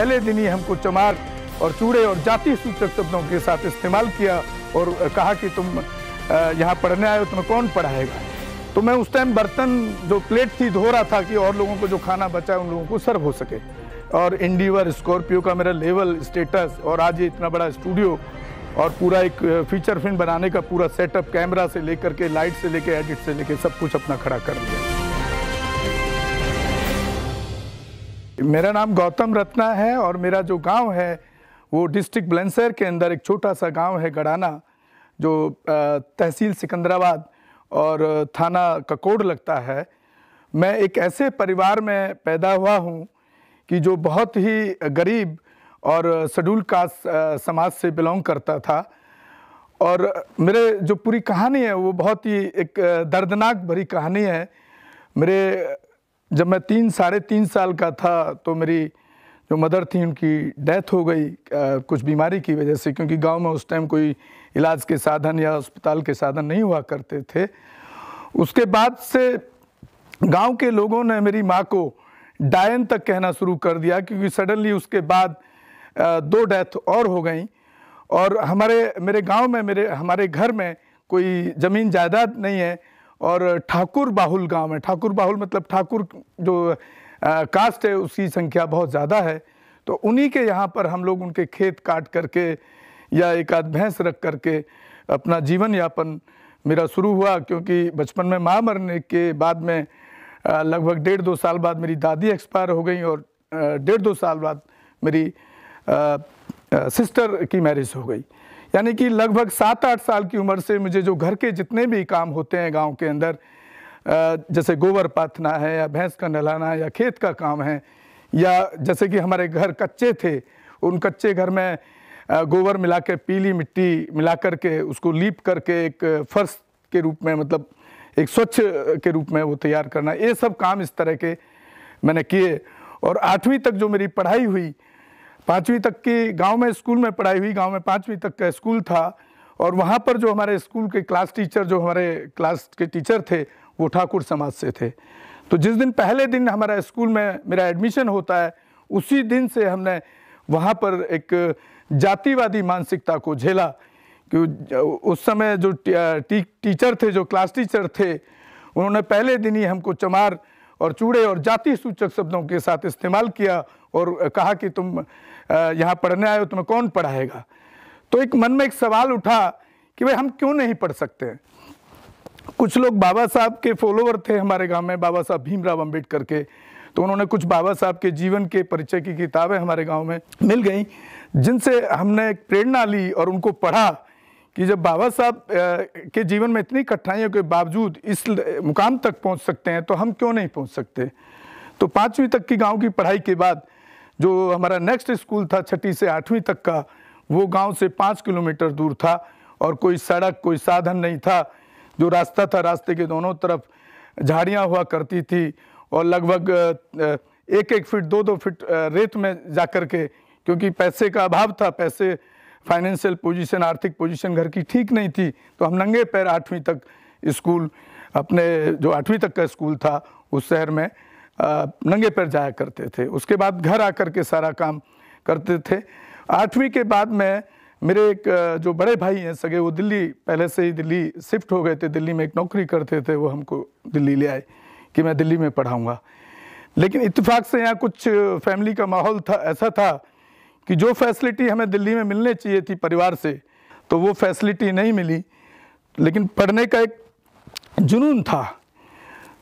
पहले दिन ही हमको चमार और चूड़े और जाति सूचक शब्दों के साथ इस्तेमाल किया और कहा कि तुम यहाँ पढ़ने आए हो तुम्हें कौन पढ़ाएगा तो मैं उस टाइम बर्तन जो प्लेट थी धो रहा था कि और लोगों को जो खाना बचा है उन लोगों को सर्व हो सके और इंडीवर स्कॉर्पियो का मेरा लेवल स्टेटस और आज ये इतना बड़ा स्टूडियो और पूरा एक फीचर फिल्म बनाने का पूरा सेटअप कैमरा से लेकर के लाइट से लेकर एडिट से लेकर सब कुछ अपना खड़ा कर लिया मेरा नाम गौतम रत्ना है और मेरा जो गांव है वो डिस्ट्रिक्ट बलंसर के अंदर एक छोटा सा गांव है गड़ाना जो तहसील सिकंदराबाद और थाना ककोड़ लगता है मैं एक ऐसे परिवार में पैदा हुआ हूँ कि जो बहुत ही गरीब और शेड्यूल कास्ट समाज से बिलोंग करता था और मेरे जो पूरी कहानी है वो बहुत ही एक दर्दनाक भरी कहानी है मेरे जब मैं तीन साढ़े तीन साल का था तो मेरी जो मदर थी उनकी डेथ हो गई कुछ बीमारी की वजह से क्योंकि गांव में उस टाइम कोई इलाज के साधन या अस्पताल के साधन नहीं हुआ करते थे उसके बाद से गांव के लोगों ने मेरी माँ को डायन तक कहना शुरू कर दिया क्योंकि सडनली उसके बाद दो डेथ और हो गई और हमारे मेरे गांव में मेरे हमारे घर में कोई ज़मीन जायदाद नहीं है और ठाकुर बाहुल गांव है ठाकुर बाहुल मतलब ठाकुर जो आ, कास्ट है उसकी संख्या बहुत ज़्यादा है तो उन्हीं के यहाँ पर हम लोग उनके खेत काट करके या एक आध भैंस रख करके अपना जीवन यापन मेरा शुरू हुआ क्योंकि बचपन में माँ मरने के बाद में लगभग डेढ़ दो साल बाद मेरी दादी एक्सपायर हो गई और डेढ़ दो साल बाद मेरी आ, आ, सिस्टर की मैरिज हो गई यानी कि लगभग सात आठ साल की उम्र से मुझे जो घर के जितने भी काम होते हैं गांव के अंदर जैसे गोबर पाथना है या भैंस का नहलाना या खेत का काम है या जैसे कि हमारे घर कच्चे थे उन कच्चे घर में गोबर मिला के पीली मिट्टी मिला कर के उसको लीप करके एक फर्श के रूप में मतलब एक स्वच्छ के रूप में वो तैयार करना ये सब काम इस तरह के मैंने किए और आठवीं तक जो मेरी पढ़ाई हुई पाँचवीं तक की गांव में स्कूल में पढ़ाई हुई गांव में पाँचवीं तक का स्कूल था और वहाँ पर जो हमारे स्कूल के क्लास टीचर जो हमारे क्लास के टीचर थे वो ठाकुर समाज से थे तो जिस दिन पहले दिन हमारा स्कूल में मेरा एडमिशन होता है उसी दिन से हमने वहाँ पर एक जातिवादी मानसिकता को झेला कि उस समय जो टी, टी, टीचर थे जो क्लास टीचर थे उन्होंने पहले दिन ही हमको चमार और चूड़े और जाति सूचक शब्दों के साथ इस्तेमाल किया और कहा कि तुम यहाँ पढ़ने आए हो तुम्हें कौन पढ़ाएगा तो एक मन में एक सवाल उठा कि भाई हम क्यों नहीं पढ़ सकते हैं कुछ लोग बाबा साहब के फॉलोवर थे हमारे गांव में बाबा साहब भीमराव अम्बेडकर के तो उन्होंने कुछ बाबा साहब के जीवन के परिचय की किताबें हमारे गांव में मिल गई जिनसे हमने प्रेरणा ली और उनको पढ़ा कि जब बाबा साहब के जीवन में इतनी कठिनाइयों के बावजूद इस मुकाम तक पहुंच सकते हैं तो हम क्यों नहीं पहुंच सकते तो पाँचवीं तक की गांव की पढ़ाई के बाद जो हमारा नेक्स्ट स्कूल था छठी से आठवीं तक का वो गांव से पाँच किलोमीटर दूर था और कोई सड़क कोई साधन नहीं था जो रास्ता था रास्ते के दोनों तरफ झाड़ियाँ हुआ करती थी और लगभग एक एक फिट दो दो फिट रेत में जा कर के क्योंकि पैसे का अभाव था पैसे फाइनेंशियल पोजीशन आर्थिक पोजीशन घर की ठीक नहीं थी तो हम नंगे पैर आठवीं तक स्कूल अपने जो आठवीं तक का स्कूल था उस शहर में नंगे पैर जाया करते थे उसके बाद घर आकर के सारा काम करते थे आठवीं के बाद में मेरे एक जो बड़े भाई हैं सगे वो दिल्ली पहले से ही दिल्ली शिफ्ट हो गए थे दिल्ली में एक नौकरी करते थे वो हमको दिल्ली ले आए कि मैं दिल्ली में पढ़ाऊँगा लेकिन इतफाक से यहाँ कुछ फैमिली का माहौल था ऐसा था कि जो फैसिलिटी हमें दिल्ली में मिलने चाहिए थी परिवार से तो वो फैसिलिटी नहीं मिली लेकिन पढ़ने का एक जुनून था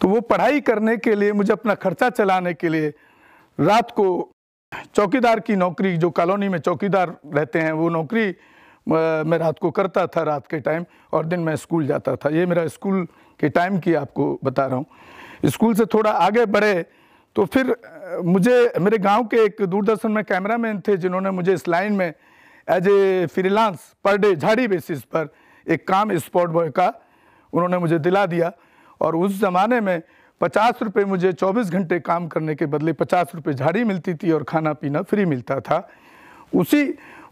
तो वो पढ़ाई करने के लिए मुझे अपना खर्चा चलाने के लिए रात को चौकीदार की नौकरी जो कॉलोनी में चौकीदार रहते हैं वो नौकरी मैं रात को करता था रात के टाइम और दिन मैं स्कूल जाता था ये मेरा स्कूल के टाइम की आपको बता रहा हूँ स्कूल से थोड़ा आगे बढ़े तो फिर मुझे मेरे गांव के एक दूरदर्शन में कैमरा मैन थे जिन्होंने मुझे इस लाइन में as a freelance per day झाड़ी बेसिस पर एक काम स्पॉट बॉय का उन्होंने मुझे दिला दिया और उस ज़माने में पचास रुपये मुझे चौबीस घंटे काम करने के बदले पचास रुपये झाड़ी मिलती थी और खाना पीना फ्री मिलता था उसी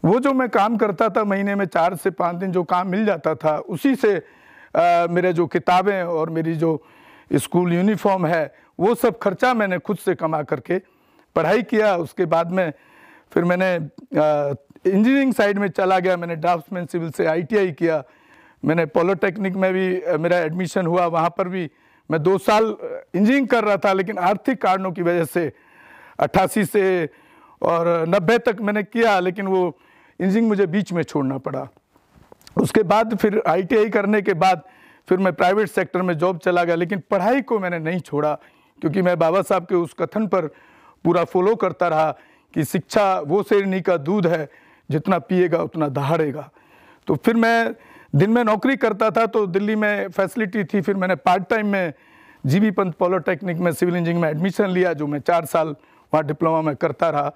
वो जो मैं काम करता था महीने में चार से पाँच दिन जो काम मिल जाता था उसी से आ, मेरे जो किताबें और मेरी जो स्कूल यूनिफॉर्म है वो सब खर्चा मैंने खुद से कमा करके पढ़ाई किया उसके बाद में फिर मैंने इंजीनियरिंग साइड में चला गया मैंने ड्राफ्टमैन सिविल से आईटीआई किया मैंने पॉलिटेक्निक में भी मेरा एडमिशन हुआ वहाँ पर भी मैं दो साल इंजीनियरिंग कर रहा था लेकिन आर्थिक कारणों की वजह से अट्ठासी से और नब्बे तक मैंने किया लेकिन वो इंजीनियरिंग मुझे बीच में छोड़ना पड़ा उसके बाद फिर आईटीआई करने के बाद फिर मैं प्राइवेट सेक्टर में जॉब चला गया लेकिन पढ़ाई को मैंने नहीं छोड़ा क्योंकि मैं बाबा साहब के उस कथन पर पूरा फॉलो करता रहा कि शिक्षा वो शेरनी का दूध है जितना पिएगा उतना दहाड़ेगा तो फिर मैं दिन में नौकरी करता था तो दिल्ली में फैसिलिटी थी फिर मैंने पार्ट टाइम में जी बी पंत पॉलिटेक्निक में सिविल इंजीनियरिंग में एडमिशन लिया जो मैं चार साल वहाँ डिप्लोमा में करता रहा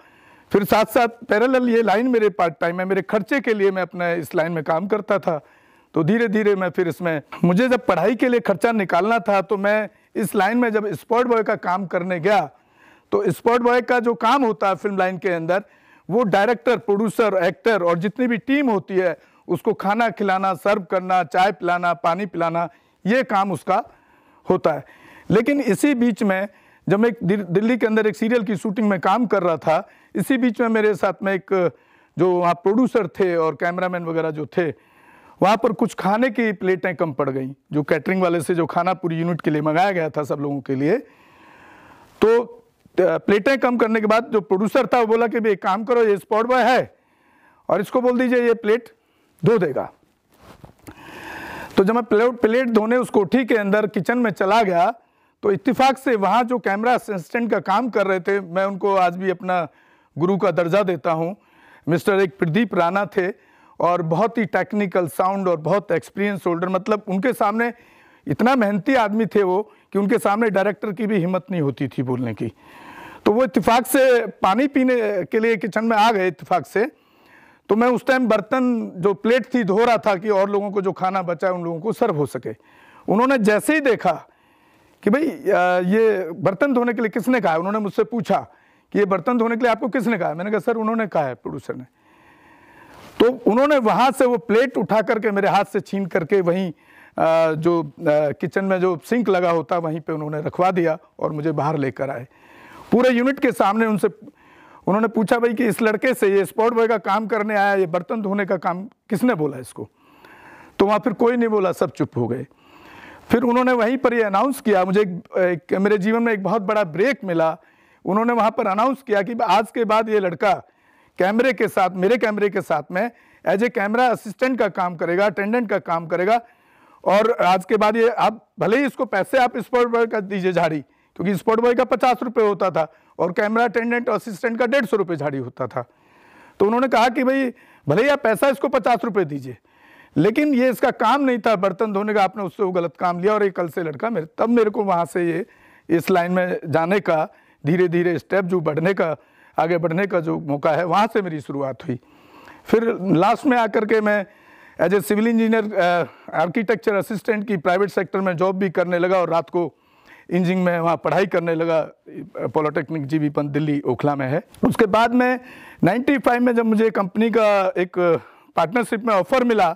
फिर साथ साथ पैरेलल ये लाइन मेरे पार्ट टाइम है मेरे खर्चे के लिए मैं अपने इस लाइन में काम करता था तो धीरे धीरे मैं फिर इसमें मुझे जब पढ़ाई के लिए खर्चा निकालना था तो मैं इस लाइन में जब स्पॉट बॉय का काम करने गया तो स्पॉट बॉय का जो काम होता है फिल्म लाइन के अंदर वो डायरेक्टर प्रोड्यूसर एक्टर और जितनी भी टीम होती है उसको खाना खिलाना सर्व करना चाय पिलाना पानी पिलाना ये काम उसका होता है लेकिन इसी बीच में जब मैं दिल्ली के अंदर एक सीरियल की शूटिंग में काम कर रहा था इसी बीच में मेरे साथ में एक जो वहाँ प्रोड्यूसर थे और कैमरामैन वगैरह जो थे वहाँ पर कुछ खाने की प्लेटें कम पड़ गई जो कैटरिंग वाले से जो खाना पूरी यूनिट के लिए मंगाया गया था सब लोगों के लिए तो प्लेटें कम करने के बाद जो प्रोड्यूसर था वो बोला कि भाई काम करो ये स्पॉट बॉय है और इसको बोल दीजिए ये प्लेट धो देगा तो जब मैं प्लेट प्लेट धोने उस कोठी के अंदर किचन में चला गया तो इत्तेफाक से वहाँ जो कैमरा असिस्टेंट का काम कर रहे थे मैं उनको आज भी अपना गुरु का दर्जा देता हूँ मिस्टर एक प्रदीप राणा थे और बहुत ही टेक्निकल साउंड और बहुत एक्सपीरियंस होल्डर मतलब उनके सामने इतना मेहनती आदमी थे वो कि उनके सामने डायरेक्टर की भी हिम्मत नहीं होती थी बोलने की तो वो इतफाक़ से पानी पीने के लिए किचन में आ गए इतफाक़ से तो मैं उस टाइम बर्तन जो प्लेट थी धो रहा था कि और लोगों को जो खाना बचा है उन लोगों को सर्व हो सके उन्होंने जैसे ही देखा कि भाई ये बर्तन धोने के लिए किसने कहा उन्होंने मुझसे पूछा कि ये बर्तन धोने के लिए आपको किसने कहा मैंने कहा सर उन्होंने कहा है प्रोड्यूसर ने तो उन्होंने वहाँ से वो प्लेट उठा करके मेरे हाथ से छीन करके वहीं जो किचन में जो सिंक लगा होता वहीं पे उन्होंने रखवा दिया और मुझे बाहर लेकर आए पूरे यूनिट के सामने उनसे उन्होंने पूछा भाई कि इस लड़के से ये स्पॉट बॉय का काम करने आया ये बर्तन धोने का काम किसने बोला इसको तो वहाँ फिर कोई नहीं बोला सब चुप हो गए फिर उन्होंने वहीं पर ये अनाउंस किया मुझे एक, एक मेरे जीवन में एक बहुत बड़ा ब्रेक मिला उन्होंने वहाँ पर अनाउंस किया कि आज के बाद ये लड़का कैमरे के साथ मेरे कैमरे के साथ में एज ए कैमरा असिस्टेंट का काम करेगा अटेंडेंट का काम करेगा और आज के बाद ये आप भले ही इसको पैसे आप स्पोर्ट बॉय का दीजिए झाड़ी क्योंकि स्पोर्ट बॉय का पचास रुपये होता था और कैमरा अटेंडेंट और असिस्टेंट का डेढ़ सौ रुपये झाड़ी होता था तो उन्होंने कहा कि भाई भले ही आप पैसा इसको पचास रुपये दीजिए लेकिन ये इसका काम नहीं था बर्तन धोने का आपने उससे वो गलत काम लिया और ये कल से लड़का मेरे तब मेरे को वहाँ से ये इस लाइन में जाने का धीरे धीरे स्टेप जो बढ़ने का आगे बढ़ने का जो मौका है वहाँ से मेरी शुरुआत हुई फिर लास्ट में आकर के मैं as a civil engineer architecture assistant की प्राइवेट सेक्टर में जॉब भी करने लगा और रात को इंजिंग में वहाँ पढ़ाई करने लगा polytechnic G B Pant Delhi Okhla में है उसके बाद में 95 में जब मुझे कंपनी का एक पार्टनरशिप uh, में ऑफ़र मिला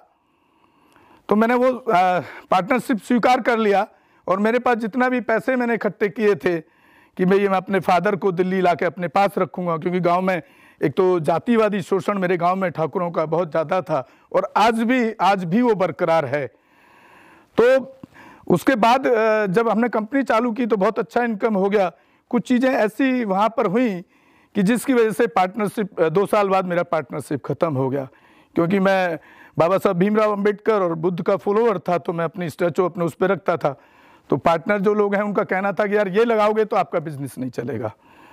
तो मैंने वो पार्टनरशिप uh, स्वीकार कर लिया और मेरे पास जितना भी पैसे मैंने इकट्ठे किए थे कि भाई मैं अपने फादर को दिल्ली ला के अपने पास रखूँगा क्योंकि गाँव में एक तो जातिवादी शोषण मेरे गाँव में ठाकुरों का बहुत ज़्यादा था और आज भी आज भी वो बरकरार है तो उसके बाद जब हमने कंपनी चालू की तो बहुत अच्छा इनकम हो गया कुछ चीज़ें ऐसी वहाँ पर हुई कि जिसकी वजह से पार्टनरशिप दो साल बाद मेरा पार्टनरशिप ख़त्म हो गया क्योंकि मैं बाबा साहब भीमराव अंबेडकर और बुद्ध का फॉलोअर था तो मैं अपनी स्टैचू अपने उस पर रखता था तो पार्टनर जो लोग हैं उनका कहना था कि यार ये लगाओगे तो आपका बिजनेस नहीं चलेगा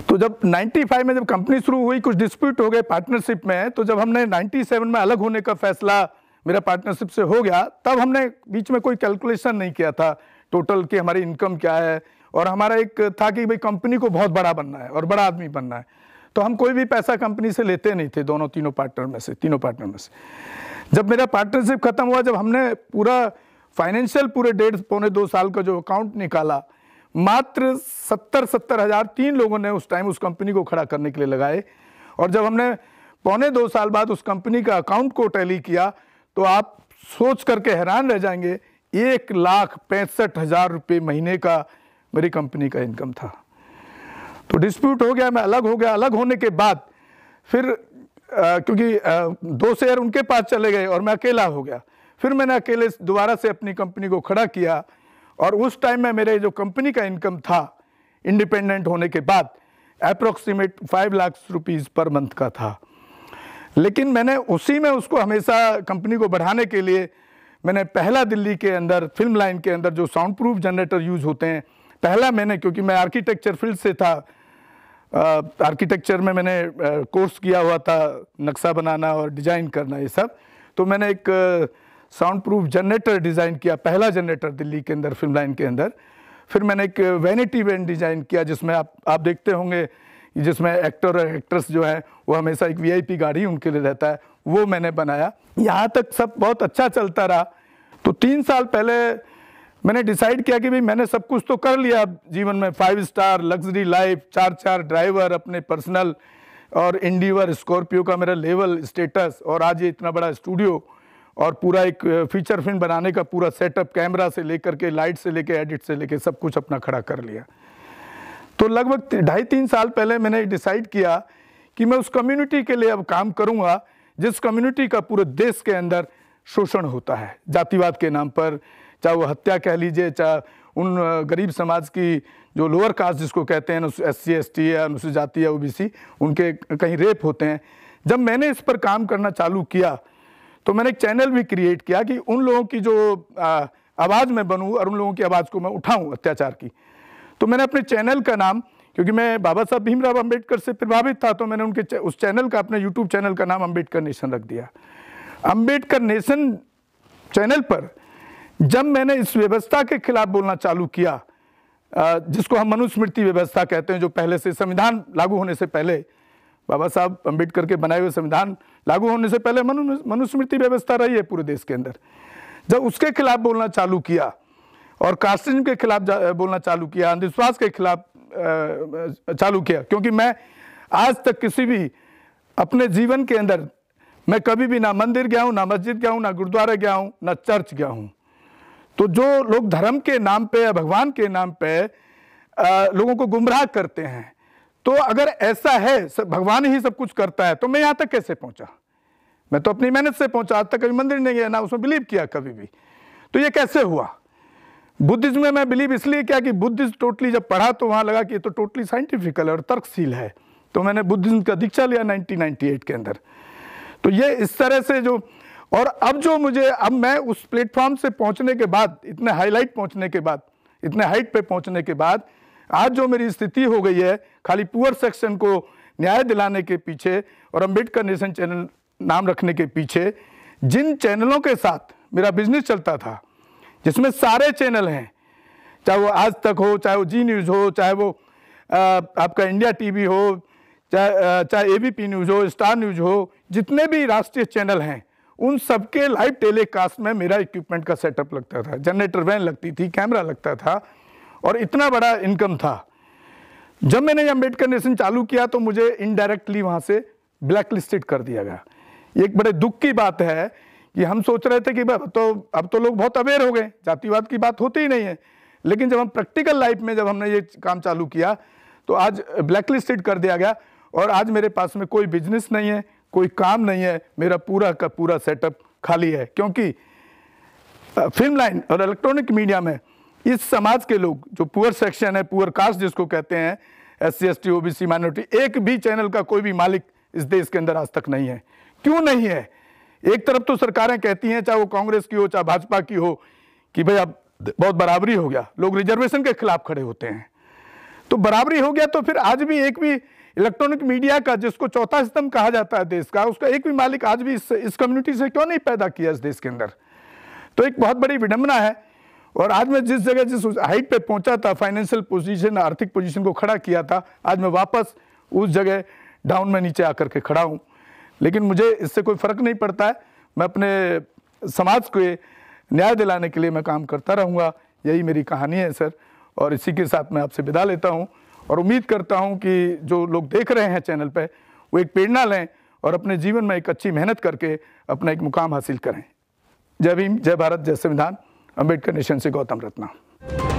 तो जब 95 में जब कंपनी शुरू हुई कुछ डिस्प्यूट हो गए पार्टनरशिप में तो जब हमने 97 में अलग होने का फैसला मेरा पार्टनरशिप से हो गया तब हमने बीच में कोई कैलकुलेशन नहीं किया था टोटल कि हमारी इनकम क्या है और हमारा एक था कि भाई कंपनी को बहुत बड़ा बनना है और बड़ा आदमी बनना है तो हम कोई भी पैसा कंपनी से लेते नहीं थे दोनों तीनों पार्टनर में से तीनों पार्टनर में से जब मेरा पार्टनरशिप खत्म हुआ जब हमने पूरा फाइनेंशियल पूरे डेढ़ पौने दो साल का जो अकाउंट निकाला मात्र सत्तर सत्तर हज़ार तीन लोगों ने उस टाइम उस कंपनी को खड़ा करने के लिए लगाए और जब हमने पौने दो साल बाद उस कंपनी का अकाउंट को टैली किया तो आप सोच करके हैरान रह जाएंगे एक लाख पैंसठ हज़ार रुपये महीने का मेरी कंपनी का इनकम था तो डिस्प्यूट हो गया मैं अलग हो गया अलग होने के बाद फिर आ, क्योंकि आ, दो शेयर उनके पास चले गए और मैं अकेला हो गया फिर मैंने अकेले दोबारा से अपनी कंपनी को खड़ा किया और उस टाइम में मेरे जो कंपनी का इनकम था इंडिपेंडेंट होने के बाद approximate five lakh rupees per month का था लेकिन मैंने उसी में उसको हमेशा कंपनी को बढ़ाने के लिए मैंने पहला दिल्ली के अंदर फिल्म लाइन के अंदर जो साउंड प्रूफ जनरेटर यूज़ होते हैं पहला मैंने क्योंकि मैं आर्किटेक्चर फील्ड से था आर्किटेक्चर में मैंने कोर्स किया हुआ था नक्शा बनाना और डिज़ाइन करना ये सब तो मैंने एक साउंड प्रूफ जनरेटर डिज़ाइन किया पहला जनरेटर दिल्ली के अंदर फिल्म लाइन के अंदर फिर मैंने एक वैनिटी वैन डिज़ाइन किया जिसमें आप आप देखते होंगे जिसमें एक्टर और एक्ट्रेस जो है वो हमेशा एक वीआईपी गाड़ी उनके लिए रहता है वो मैंने बनाया यहाँ तक सब बहुत अच्छा चलता रहा तो तीन साल पहले मैंने डिसाइड किया कि भाई मैंने सब कुछ तो कर लिया जीवन में फाइव स्टार लग्जरी लाइफ चार चार ड्राइवर अपने पर्सनल और इंडीवर स्कॉर्पियो का मेरा लेवल स्टेटस और आज ये इतना बड़ा स्टूडियो और पूरा एक फीचर फिल्म बनाने का पूरा सेटअप कैमरा से लेकर के लाइट से लेकर एडिट से लेकर सब कुछ अपना खड़ा कर लिया तो लगभग ढाई तीन साल पहले मैंने डिसाइड किया कि मैं उस कम्युनिटी के लिए अब काम करूँगा जिस कम्युनिटी का पूरे देश के अंदर शोषण होता है जातिवाद के नाम पर चाहे वो हत्या कह लीजिए चाहे उन गरीब समाज की जो लोअर कास्ट जिसको कहते हैं एस सी एस टी या अनुसूचित जाति या ओ उनके कहीं रेप होते हैं जब मैंने इस पर काम करना चालू किया तो मैंने एक चैनल भी क्रिएट किया कि उन लोगों की जो आवाज़ मैं बनूँ और उन लोगों की आवाज़ को मैं उठाऊँ अत्याचार की तो मैंने अपने चैनल का नाम क्योंकि मैं बाबा साहब भीमराव अंबेडकर से प्रभावित था तो मैंने उनके उस चैनल का अपने यूट्यूब चैनल का नाम अंबेडकर नेशन रख दिया अंबेडकर नेशन चैनल पर जब मैंने इस व्यवस्था के खिलाफ बोलना चालू किया जिसको हम मनुस्मृति व्यवस्था कहते हैं जो पहले से संविधान लागू होने से पहले बाबा साहब अम्बेडकर के बनाए हुए संविधान लागू होने से पहले मनु मनुस्मृति व्यवस्था रही है पूरे देश के अंदर जब उसके खिलाफ बोलना चालू किया और कास्टिज्म के खिलाफ बोलना चालू किया अंधविश्वास के खिलाफ चालू किया क्योंकि मैं आज तक किसी भी अपने जीवन के अंदर मैं कभी भी ना मंदिर गया हूँ ना मस्जिद गया हूँ ना गुरुद्वारा गया हूँ ना चर्च गया हूँ तो जो लोग धर्म के नाम पे या भगवान के नाम पे आ, लोगों को गुमराह करते हैं तो अगर ऐसा है भगवान ही सब कुछ करता है तो मैं यहाँ तक कैसे पहुँचा मैं तो अपनी मेहनत से पहुँचा आज तक कभी मंदिर नहीं गया ना उसमें बिलीव किया कभी भी तो ये कैसे हुआ बुद्धिज्म में मैं बिलीव इसलिए किया कि बुद्धिज्म टोटली जब पढ़ा तो वहाँ लगा कि ये तो टोटली साइंटिफिकल और तर्कशील है तो मैंने बुद्धिज्म का दीक्षा लिया एट के अंदर तो ये इस तरह से जो और अब जो मुझे अब मैं उस प्लेटफॉर्म से पहुंचने के बाद इतने हाईलाइट पहुंचने के बाद इतने हाइट पे पहुंचने के बाद आज जो मेरी स्थिति हो गई है खाली पुअर सेक्शन को न्याय दिलाने के पीछे और अम्बेडकर नेशन चैनल नाम रखने के पीछे जिन चैनलों के साथ मेरा बिजनेस चलता था जिसमें सारे चैनल हैं चाहे वो आज तक हो चाहे वो जी न्यूज़ हो चाहे वो आपका इंडिया टीवी हो चाहे चाहे एबीपी न्यूज़ हो स्टार न्यूज़ हो जितने भी राष्ट्रीय चैनल हैं उन सबके लाइव टेलीकास्ट में मेरा इक्विपमेंट का सेटअप लगता था जनरेटर वैन लगती थी कैमरा लगता था और इतना बड़ा इनकम था जब मैंने ये अम्बेडकर नेशन चालू किया तो मुझे इनडायरेक्टली वहाँ से ब्लैक लिस्टेड कर दिया गया एक बड़े दुख की बात है कि हम सोच रहे थे कि तो अब तो लोग बहुत अवेयर हो गए जातिवाद की बात होती ही नहीं है लेकिन जब हम प्रैक्टिकल लाइफ में जब हमने ये काम चालू किया तो आज ब्लैक लिस्टेड कर दिया गया और आज मेरे पास में कोई बिजनेस नहीं है कोई काम नहीं है मेरा पूरा का पूरा सेटअप खाली है क्योंकि फिल्म लाइन और इलेक्ट्रॉनिक मीडिया में इस समाज के लोग जो पुअर सेक्शन है पुअर कास्ट जिसको कहते हैं S C S T O B C minority एक भी चैनल का कोई भी मालिक इस देश के अंदर आज तक नहीं है क्यों नहीं है एक तरफ तो सरकारें कहती हैं चाहे वो कांग्रेस की हो चाहे भाजपा की हो कि भाई अब बहुत बराबरी हो गया लोग रिजर्वेशन के खिलाफ खड़े होते हैं तो बराबरी हो गया तो फिर आज भी एक भी इलेक्ट्रॉनिक मीडिया का जिसको चौथा स्तंभ कहा जाता है देश का उसका एक भी मालिक आज भी इस इस कम्युनिटी से क्यों नहीं पैदा किया इस देश के अंदर तो एक बहुत बड़ी विडम्बना है और आज मैं जिस जगह जिस हाइट पे पहुंचा था फाइनेंशियल पोजीशन आर्थिक पोजीशन को खड़ा किया था आज मैं वापस उस जगह डाउन में नीचे आकर के खड़ा हूँ लेकिन मुझे इससे कोई फ़र्क नहीं पड़ता है मैं अपने समाज को न्याय दिलाने के लिए मैं काम करता रहूँगा यही मेरी कहानी है सर और इसी के साथ मैं आपसे विदा लेता हूँ और उम्मीद करता हूँ कि जो लोग देख रहे हैं चैनल पर वो एक प्रेरणा लें और अपने जीवन में एक अच्छी मेहनत करके अपना एक मुकाम हासिल करें जय भीम जय भारत जय संविधान अम्बेडकर निशन से गौतम रत्ना